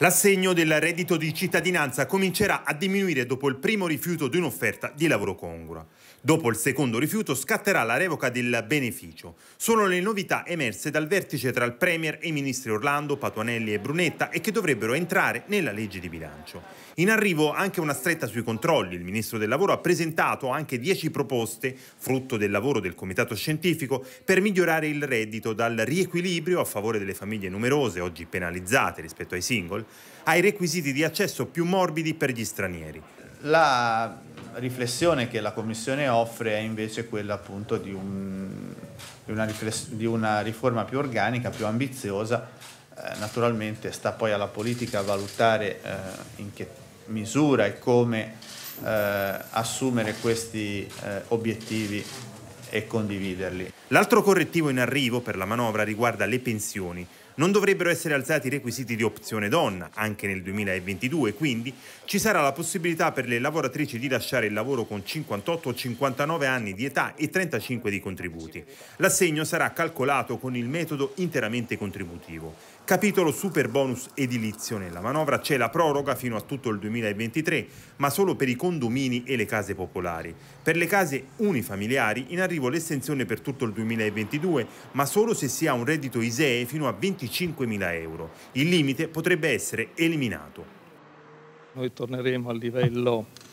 L'assegno del reddito di cittadinanza comincerà a diminuire dopo il primo rifiuto di un'offerta di lavoro congrua. Dopo il secondo rifiuto scatterà la revoca del beneficio. Sono le novità emerse dal vertice tra il Premier e i ministri Orlando, Patuanelli e Brunetta e che dovrebbero entrare nella legge di bilancio. In arrivo anche una stretta sui controlli. Il ministro del lavoro ha presentato anche dieci proposte, frutto del lavoro del comitato scientifico, per migliorare il reddito dal riequilibrio a favore delle famiglie numerose, oggi penalizzate rispetto ai single, ai requisiti di accesso più morbidi per gli stranieri. La riflessione che la Commissione offre è invece quella appunto di, un, di, una, di una, riforma più organica, più ambiziosa. Eh, naturalmente sta poi alla politica valutare eh, in che misura e come eh, assumere questi eh, obiettivi e condividerli. L'altro correttivo in arrivo per la manovra riguarda le pensioni. Non dovrebbero essere alzati i requisiti di opzione donna anche nel 2022, quindi ci sarà la possibilità per le lavoratrici di lasciare il lavoro con 58 o 59 anni di età e 35 di contributi. L'assegno sarà calcolato con il metodo interamente contributivo. Capitolo super bonus edilizio nella manovra c'è la proroga fino a tutto il 2023, ma solo per i condomini e le case popolari. Per le case unifamiliari in arrivo l'estensione per tutto il 2022, ma solo se si ha un reddito ISEE fino a 25 25.000 euro. Il limite potrebbe essere eliminato. Noi torneremo al livello